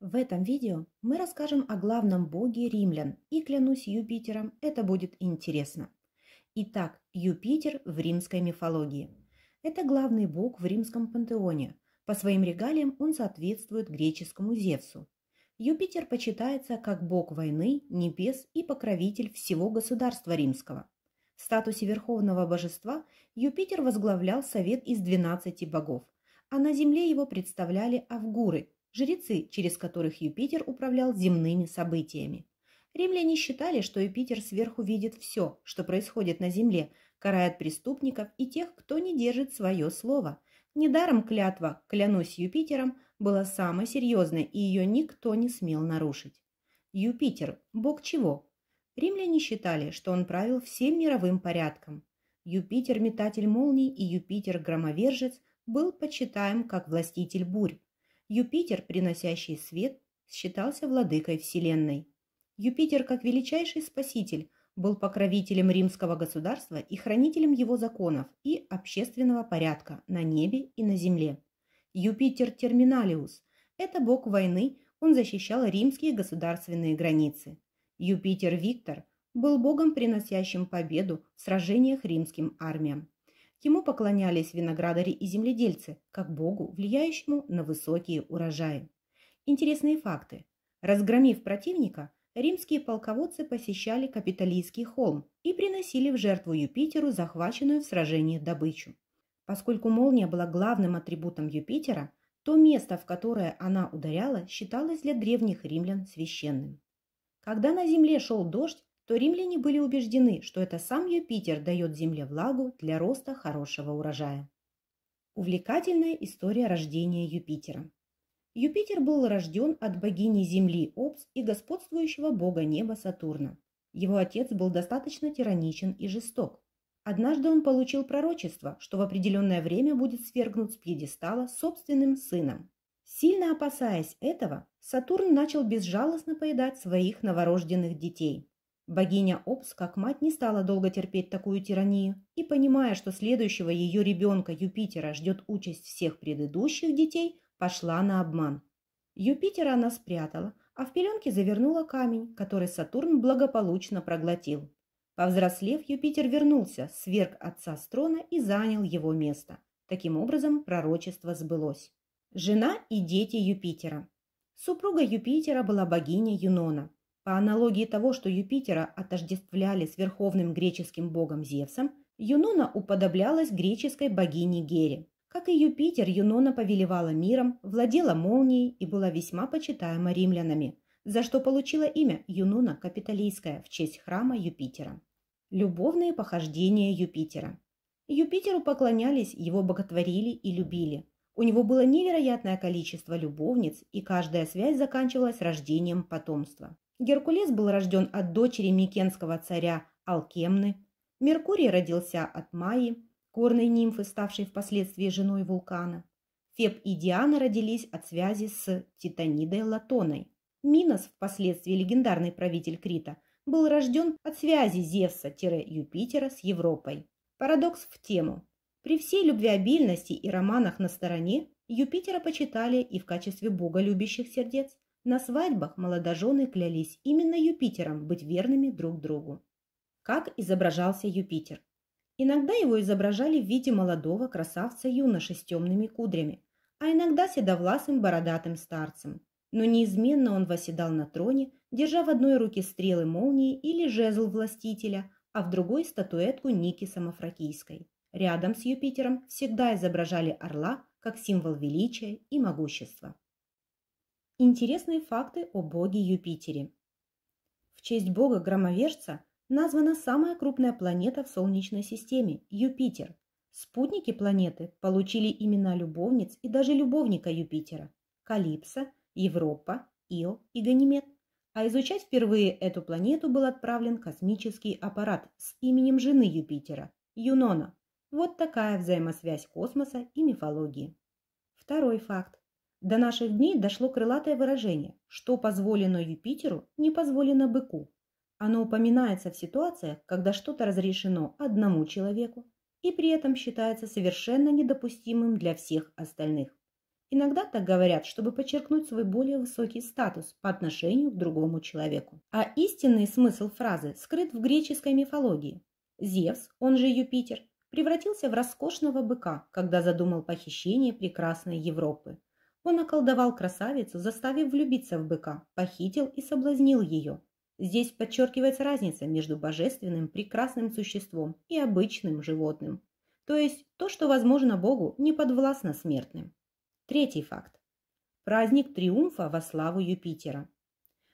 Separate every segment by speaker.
Speaker 1: В этом видео мы расскажем о главном боге римлян, и клянусь Юпитером, это будет интересно. Итак, Юпитер в римской мифологии. Это главный бог в римском пантеоне. По своим регалиям он соответствует греческому Зевсу. Юпитер почитается как бог войны, небес и покровитель всего государства римского. В статусе верховного божества Юпитер возглавлял совет из 12 богов, а на земле его представляли авгуры жрецы, через которых Юпитер управлял земными событиями. Римляне считали, что Юпитер сверху видит все, что происходит на Земле, карает преступников и тех, кто не держит свое слово. Недаром клятва «клянусь Юпитером» была самой серьезной, и ее никто не смел нарушить. Юпитер – бог чего? Римляне считали, что он правил всем мировым порядком. Юпитер – метатель молний и Юпитер – громовержец был почитаем как властитель бурь. Юпитер, приносящий свет, считался владыкой Вселенной. Юпитер, как величайший спаситель, был покровителем римского государства и хранителем его законов и общественного порядка на небе и на земле. Юпитер Терминалиус – это бог войны, он защищал римские государственные границы. Юпитер Виктор был богом, приносящим победу в сражениях римским армиям. Ему поклонялись виноградари и земледельцы, как богу, влияющему на высокие урожаи. Интересные факты. Разгромив противника, римские полководцы посещали Капитолийский холм и приносили в жертву Юпитеру захваченную в сражении добычу. Поскольку молния была главным атрибутом Юпитера, то место, в которое она ударяла, считалось для древних римлян священным. Когда на земле шел дождь, то римляне были убеждены, что это сам Юпитер дает земле влагу для роста хорошего урожая. Увлекательная история рождения Юпитера. Юпитер был рожден от богини Земли Опс и господствующего бога неба Сатурна. Его отец был достаточно тираничен и жесток. Однажды он получил пророчество, что в определенное время будет свергнут с пьедестала собственным сыном. Сильно опасаясь этого, Сатурн начал безжалостно поедать своих новорожденных детей. Богиня Опс, как мать, не стала долго терпеть такую тиранию, и, понимая, что следующего ее ребенка Юпитера ждет участь всех предыдущих детей, пошла на обман. Юпитера она спрятала, а в пеленке завернула камень, который Сатурн благополучно проглотил. Повзрослев, Юпитер вернулся, сверг отца Строна и занял его место. Таким образом, пророчество сбылось. Жена и дети Юпитера. Супруга Юпитера была богиня Юнона. По аналогии того, что Юпитера отождествляли с верховным греческим богом Зевсом, Юнона уподоблялась греческой богине Гере. Как и Юпитер, Юнона повелевала миром, владела молнией и была весьма почитаема римлянами, за что получила имя Юнона Капитолийская в честь храма Юпитера. Любовные похождения Юпитера Юпитеру поклонялись, его боготворили и любили. У него было невероятное количество любовниц, и каждая связь заканчивалась рождением потомства. Геркулес был рожден от дочери Микенского царя Алкемны. Меркурий родился от Майи, горной нимфы, ставшей впоследствии женой вулкана. Феб и Диана родились от связи с Титанидой Латоной. Минос, впоследствии легендарный правитель Крита, был рожден от связи Зевса-Юпитера с Европой. Парадокс в тему. При всей любвеобильности и романах на стороне Юпитера почитали и в качестве бога любящих сердец, на свадьбах молодожены клялись именно Юпитером быть верными друг другу. Как изображался Юпитер? Иногда его изображали в виде молодого красавца-юноши с темными кудрями, а иногда седовласым бородатым старцем. Но неизменно он восседал на троне, держа в одной руке стрелы молнии или жезл властителя, а в другой – статуэтку Ники Самофракийской. Рядом с Юпитером всегда изображали орла как символ величия и могущества. Интересные факты о боге Юпитере. В честь бога-громовержца названа самая крупная планета в Солнечной системе – Юпитер. Спутники планеты получили имена любовниц и даже любовника Юпитера – Калипсо, Европа, Ил и Ганимед. А изучать впервые эту планету был отправлен космический аппарат с именем жены Юпитера – Юнона. Вот такая взаимосвязь космоса и мифологии. Второй факт. До наших дней дошло крылатое выражение «что позволено Юпитеру, не позволено быку». Оно упоминается в ситуациях, когда что-то разрешено одному человеку и при этом считается совершенно недопустимым для всех остальных. Иногда так говорят, чтобы подчеркнуть свой более высокий статус по отношению к другому человеку. А истинный смысл фразы скрыт в греческой мифологии. Зевс, он же Юпитер, превратился в роскошного быка, когда задумал похищение прекрасной Европы. Он околдовал красавицу, заставив влюбиться в быка, похитил и соблазнил ее. Здесь подчеркивается разница между божественным прекрасным существом и обычным животным. То есть то, что возможно Богу, не подвластно смертным. Третий факт. Праздник триумфа во славу Юпитера.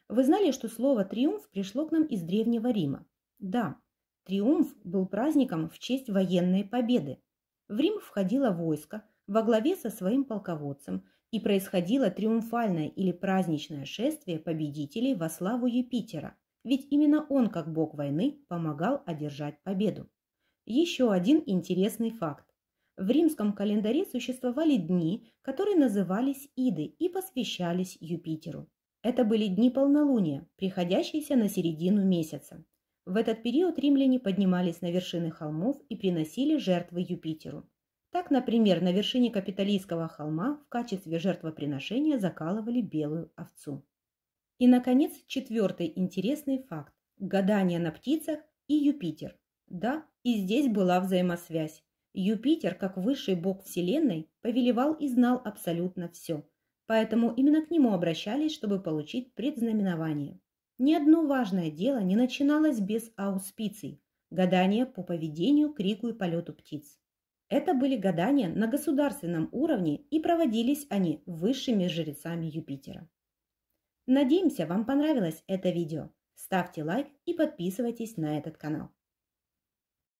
Speaker 1: Вы знали, что слово «триумф» пришло к нам из Древнего Рима? Да, триумф был праздником в честь военной победы. В Рим входило войско во главе со своим полководцем, и происходило триумфальное или праздничное шествие победителей во славу Юпитера, ведь именно он, как бог войны, помогал одержать победу. Еще один интересный факт. В римском календаре существовали дни, которые назывались Иды и посвящались Юпитеру. Это были дни полнолуния, приходящиеся на середину месяца. В этот период римляне поднимались на вершины холмов и приносили жертвы Юпитеру. Так, например, на вершине капиталистского холма в качестве жертвоприношения закалывали белую овцу. И, наконец, четвертый интересный факт – гадание на птицах и Юпитер. Да, и здесь была взаимосвязь. Юпитер, как высший бог Вселенной, повелевал и знал абсолютно все. Поэтому именно к нему обращались, чтобы получить предзнаменование. Ни одно важное дело не начиналось без ауспиций – гадания по поведению, крику и полету птиц. Это были гадания на государственном уровне и проводились они высшими жрецами Юпитера. Надеемся, вам понравилось это видео. Ставьте лайк и подписывайтесь на этот канал.